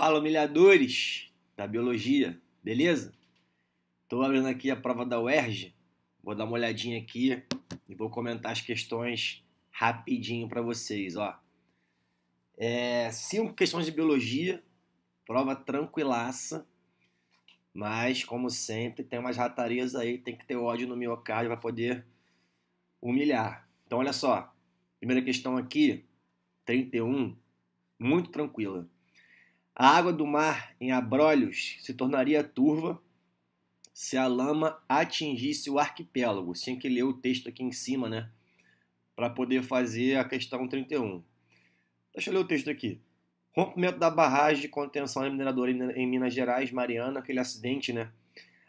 Fala, humilhadores da biologia, beleza? Estou abrindo aqui a prova da UERJ. Vou dar uma olhadinha aqui e vou comentar as questões rapidinho para vocês. Ó. É, cinco questões de biologia, prova tranquilaça, mas como sempre, tem umas ratarias aí, tem que ter ódio no miocárdio para poder humilhar. Então, olha só, primeira questão aqui, 31, muito tranquila. A água do mar em abrolhos se tornaria turva se a lama atingisse o arquipélago. Você tinha que ler o texto aqui em cima, né? Para poder fazer a questão 31. Deixa eu ler o texto aqui. Rompimento da barragem de contenção mineradora em Minas Gerais, Mariana, aquele acidente, né?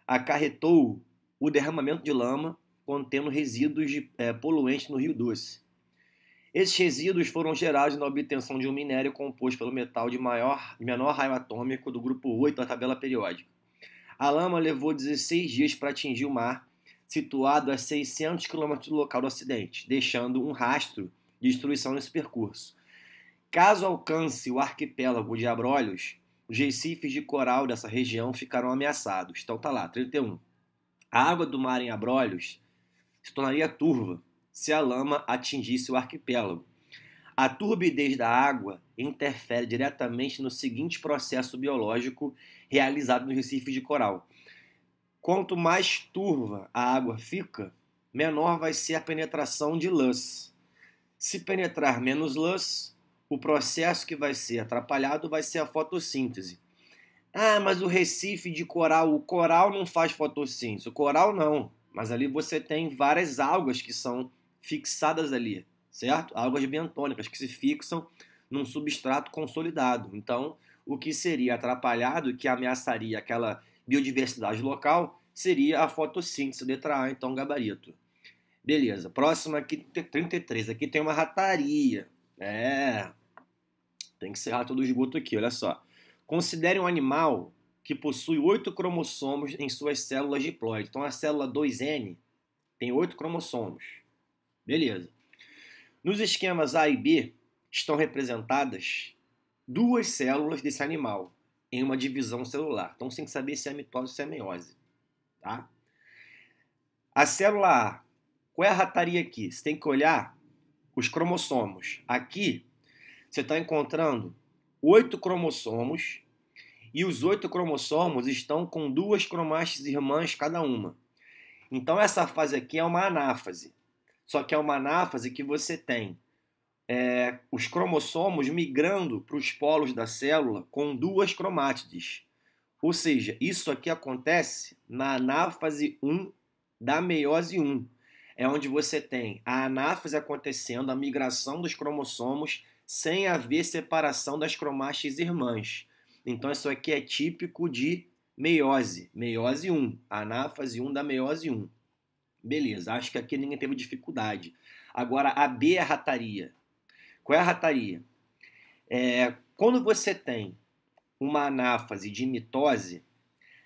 Acarretou o derramamento de lama contendo resíduos de, é, poluentes no Rio Doce. Esses resíduos foram gerados na obtenção de um minério composto pelo metal de, maior, menor raio atômico do grupo 8 da tabela periódica. A lama levou 16 dias para atingir o mar, situado a 600 km do local do acidente, deixando um rastro de destruição nesse percurso. Caso alcance o arquipélago de Abrolhos, os recifes de coral dessa região ficarão ameaçados. Então tá lá, 31. A água do mar em Abrolhos se tornaria turva, se a lama atingisse o arquipélago. A turbidez da água interfere diretamente no seguinte processo biológico realizado nos recifes de coral. Quanto mais turva a água fica, menor vai ser a penetração de luz. Se penetrar menos luz, o processo que vai ser atrapalhado vai ser a fotossíntese. Ah, mas o recife de coral, o coral não faz fotossíntese. O coral não, mas ali você tem várias algas que são fixadas ali, certo? Águas bentônicas que se fixam num substrato consolidado. Então, o que seria atrapalhado, que ameaçaria aquela biodiversidade local, seria a fotossíntese, letra A, então gabarito. Beleza, próxima aqui, 33, aqui tem uma rataria. É, tem que ser rato do esgoto aqui, olha só. Considere um animal que possui oito cromossomos em suas células diploides. Então, a célula 2N tem oito cromossomos. Beleza. Nos esquemas A e B estão representadas duas células desse animal em uma divisão celular. Então, sem saber se é mitose ou se é meiose. Tá? A célula A, qual é a rataria aqui? Você tem que olhar os cromossomos. Aqui, você está encontrando oito cromossomos e os oito cromossomos estão com duas cromátides irmãs cada uma. Então, essa fase aqui é uma anáfase. Só que é uma anáfase que você tem é, os cromossomos migrando para os polos da célula com duas cromátides. Ou seja, isso aqui acontece na anáfase 1 da meiose 1. É onde você tem a anáfase acontecendo, a migração dos cromossomos, sem haver separação das cromátides irmãs. Então, isso aqui é típico de meiose, meiose 1, anáfase 1 da meiose 1. Beleza, acho que aqui ninguém teve dificuldade. Agora, a B é a rataria. Qual é a rataria? É, quando você tem uma anáfase de mitose,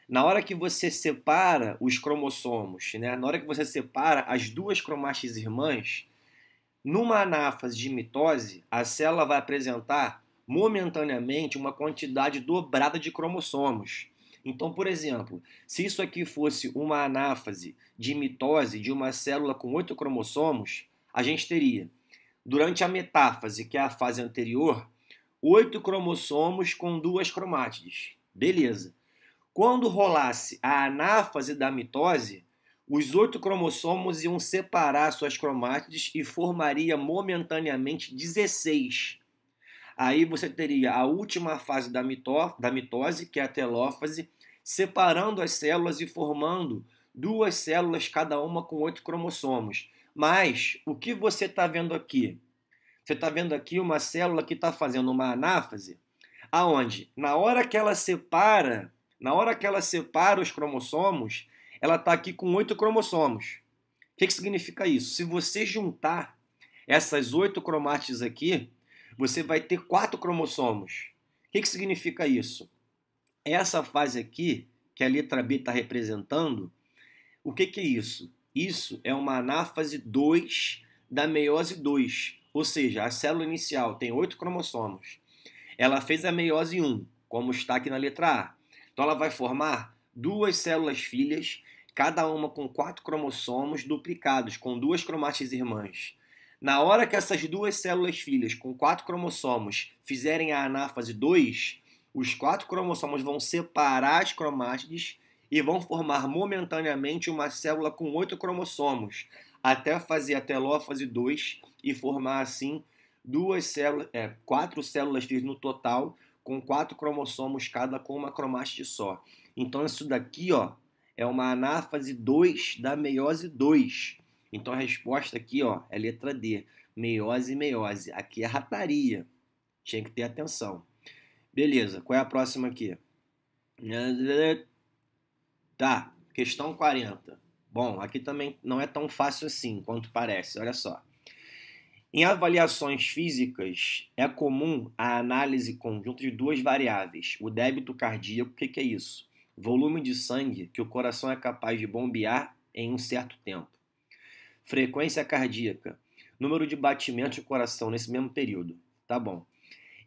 na hora que você separa os cromossomos, né, na hora que você separa as duas cromátides irmãs, numa anáfase de mitose, a célula vai apresentar momentaneamente uma quantidade dobrada de cromossomos. Então, por exemplo, se isso aqui fosse uma anáfase de mitose de uma célula com oito cromossomos, a gente teria, durante a metáfase, que é a fase anterior, oito cromossomos com duas cromátides. Beleza. Quando rolasse a anáfase da mitose, os oito cromossomos iam separar suas cromátides e formaria momentaneamente 16. Aí você teria a última fase da, mito, da mitose, que é a telófase, separando as células e formando duas células, cada uma com oito cromossomos. Mas o que você está vendo aqui? Você está vendo aqui uma célula que está fazendo uma anáfase, aonde na hora que ela separa, na hora que ela separa os cromossomos, ela está aqui com oito cromossomos. O que, que significa isso? Se você juntar essas oito cromátides aqui, você vai ter quatro cromossomos. O que, que significa isso? Essa fase aqui, que a letra B está representando, o que, que é isso? Isso é uma anáfase 2 da meiose 2, ou seja, a célula inicial tem oito cromossomos. Ela fez a meiose 1, como está aqui na letra A. Então ela vai formar duas células filhas, cada uma com quatro cromossomos duplicados, com duas cromátides irmãs. Na hora que essas duas células filhas com quatro cromossomos fizerem a anáfase 2, os quatro cromossomos vão separar as cromátides e vão formar momentaneamente uma célula com oito cromossomos, até fazer a telófase 2 e formar assim duas células, é, quatro células filhas no total, com quatro cromossomos cada com uma cromátide só. Então isso daqui, ó, é uma anáfase 2 da meiose 2. Então a resposta aqui ó, é letra D. Meiose, meiose. Aqui é rataria. Tinha que ter atenção. Beleza, qual é a próxima aqui? Tá, questão 40. Bom, aqui também não é tão fácil assim quanto parece, olha só. Em avaliações físicas, é comum a análise conjunta de duas variáveis: o débito cardíaco, o que, que é isso? Volume de sangue que o coração é capaz de bombear em um certo tempo frequência cardíaca, número de batimentos do coração nesse mesmo período. Tá bom.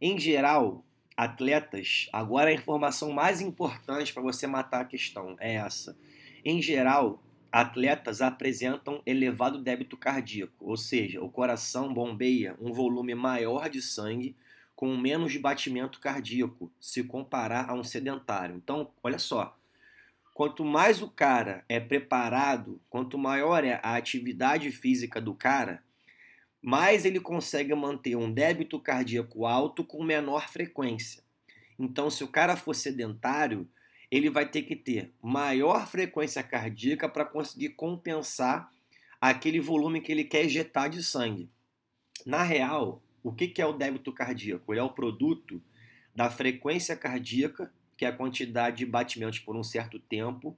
Em geral, atletas, agora a informação mais importante para você matar a questão é essa. Em geral, atletas apresentam elevado débito cardíaco, ou seja, o coração bombeia um volume maior de sangue com menos batimento cardíaco, se comparar a um sedentário. Então, olha só, Quanto mais o cara é preparado, quanto maior é a atividade física do cara, mais ele consegue manter um débito cardíaco alto com menor frequência. Então, se o cara for sedentário, ele vai ter que ter maior frequência cardíaca para conseguir compensar aquele volume que ele quer ejetar de sangue. Na real, o que é o débito cardíaco? Ele é o produto da frequência cardíaca que é a quantidade de batimentos por um certo tempo,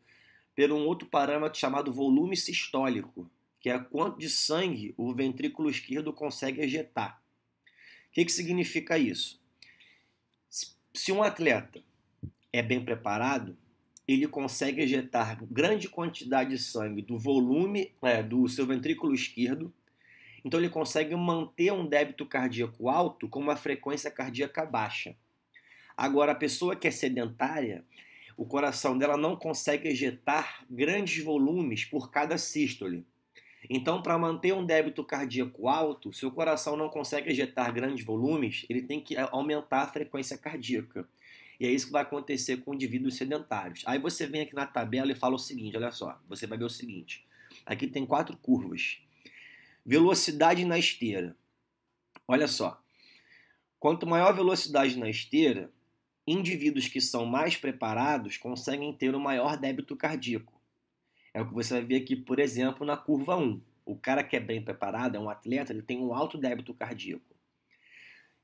pelo um outro parâmetro chamado volume sistólico, que é quanto de sangue o ventrículo esquerdo consegue ejetar. O que, que significa isso? Se um atleta é bem preparado, ele consegue ejetar grande quantidade de sangue do volume é, do seu ventrículo esquerdo, então ele consegue manter um débito cardíaco alto com uma frequência cardíaca baixa. Agora, a pessoa que é sedentária, o coração dela não consegue ejetar grandes volumes por cada sístole. Então, para manter um débito cardíaco alto, seu coração não consegue ejetar grandes volumes, ele tem que é, aumentar a frequência cardíaca. E é isso que vai acontecer com indivíduos sedentários. Aí você vem aqui na tabela e fala o seguinte: olha só, você vai ver o seguinte. Aqui tem quatro curvas. Velocidade na esteira. Olha só. Quanto maior a velocidade na esteira, indivíduos que são mais preparados conseguem ter um maior débito cardíaco. É o que você vai ver aqui, por exemplo, na curva 1. O cara que é bem preparado, é um atleta, ele tem um alto débito cardíaco.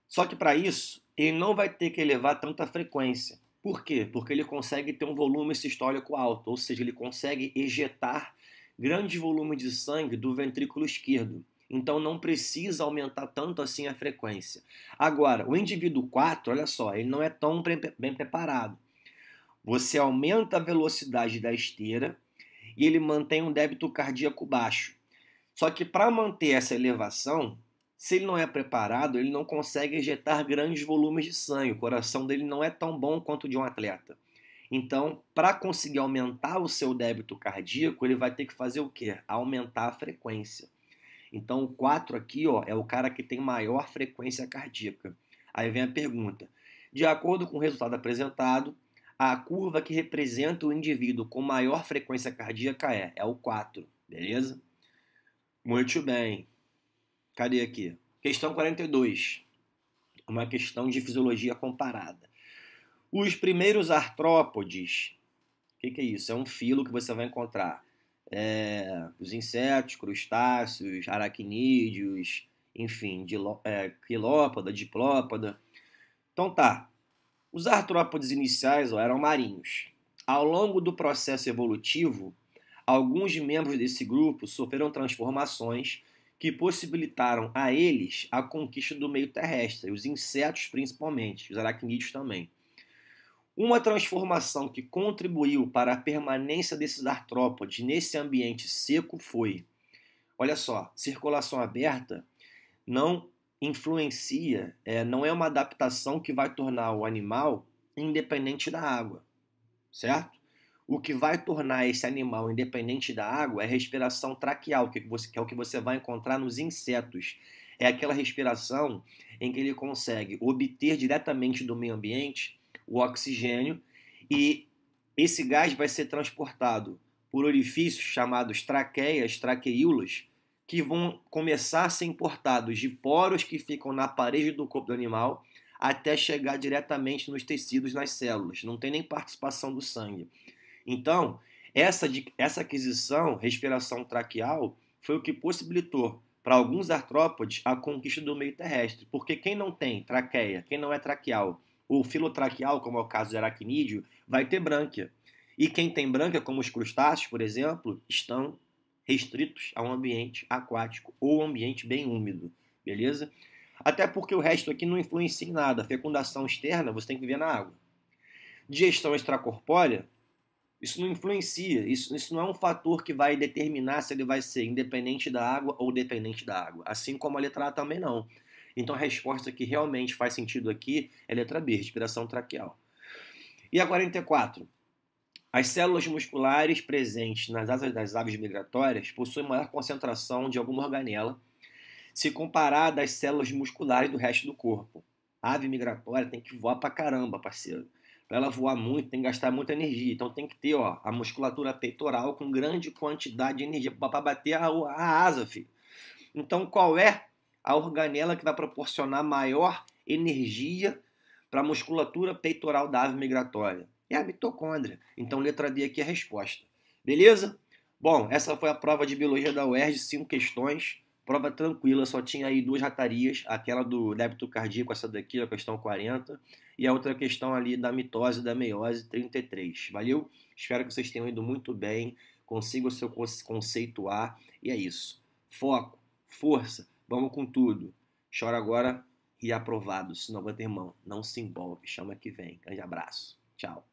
Só que para isso, ele não vai ter que elevar tanta frequência. Por quê? Porque ele consegue ter um volume sistólico alto, ou seja, ele consegue ejetar grande volume de sangue do ventrículo esquerdo. Então não precisa aumentar tanto assim a frequência. Agora, o indivíduo 4, olha só, ele não é tão bem preparado. Você aumenta a velocidade da esteira e ele mantém um débito cardíaco baixo. Só que para manter essa elevação, se ele não é preparado, ele não consegue ejetar grandes volumes de sangue. O coração dele não é tão bom quanto o de um atleta. Então, para conseguir aumentar o seu débito cardíaco, ele vai ter que fazer o quê? Aumentar a frequência. Então, o 4 aqui ó, é o cara que tem maior frequência cardíaca. Aí vem a pergunta: de acordo com o resultado apresentado, a curva que representa o indivíduo com maior frequência cardíaca é, é o 4, beleza? Muito bem. Cadê aqui? Questão 42. Uma questão de fisiologia comparada. Os primeiros artrópodes, o que, que é isso? É um filo que você vai encontrar é, os insetos, crustáceos, aracnídeos, enfim, dilo, é, quilópoda, diplópoda. Então tá, os artrópodes iniciais ó, eram marinhos. Ao longo do processo evolutivo, alguns membros desse grupo sofreram transformações que possibilitaram a eles a conquista do meio terrestre, os insetos principalmente, os aracnídeos também. Uma transformação que contribuiu para a permanência desses artrópodes nesse ambiente seco foi, olha só, circulação aberta não influencia, é, não é uma adaptação que vai tornar o animal independente da água, certo? O que vai tornar esse animal independente da água é a respiração traqueal, que, é você, que é o que você vai encontrar nos insetos. É aquela respiração em que ele consegue obter diretamente do meio ambiente o oxigênio, e esse gás vai ser transportado por orifícios chamados traqueias, traqueíolas, que vão começar a ser importados de poros que ficam na parede do corpo do animal até chegar diretamente nos tecidos, nas células. Não tem nem participação do sangue. Então, essa, essa aquisição, respiração traqueal, foi o que possibilitou para alguns artrópodes a conquista do meio terrestre. Porque quem não tem traqueia, quem não é traqueal, o filotraqueal, como é o caso do aracnídeo, vai ter branquia. E quem tem branquia, como os crustáceos, por exemplo, estão restritos a um ambiente aquático ou ambiente bem úmido, beleza? Até porque o resto aqui não influencia em nada. fecundação externa você tem que viver na água. Digestão extracorpórea, isso não influencia, isso, isso não é um fator que vai determinar se ele vai ser independente da água ou dependente da água. Assim como a letra A também não. Então a resposta que realmente faz sentido aqui é letra B, respiração traqueal. E a 44. As células musculares presentes nas asas das aves migratórias possuem maior concentração de alguma organela se comparada às células musculares do resto do corpo. A ave migratória tem que voar pra caramba, parceiro. Pra ela voar muito, tem que gastar muita energia. Então tem que ter ó, a musculatura peitoral com grande quantidade de energia para bater a, a asa, filho. Então qual é a organela que vai proporcionar maior energia para a musculatura peitoral da ave migratória? É a mitocôndria. Então, letra D aqui é a resposta. Beleza? Bom, essa foi a prova de biologia da UERJ, cinco questões. Prova tranquila, só tinha aí duas ratarias, aquela do débito cardíaco, essa daqui, a questão 40, e a outra questão ali da mitose da meiose 33. Valeu? Espero que vocês tenham ido muito bem, consigam conceito conceituar, e é isso. Foco, força, Vamos com tudo. Chora agora e aprovado. Se não aguenta, irmão, não se envolve. Chama que vem. Grande abraço. Tchau.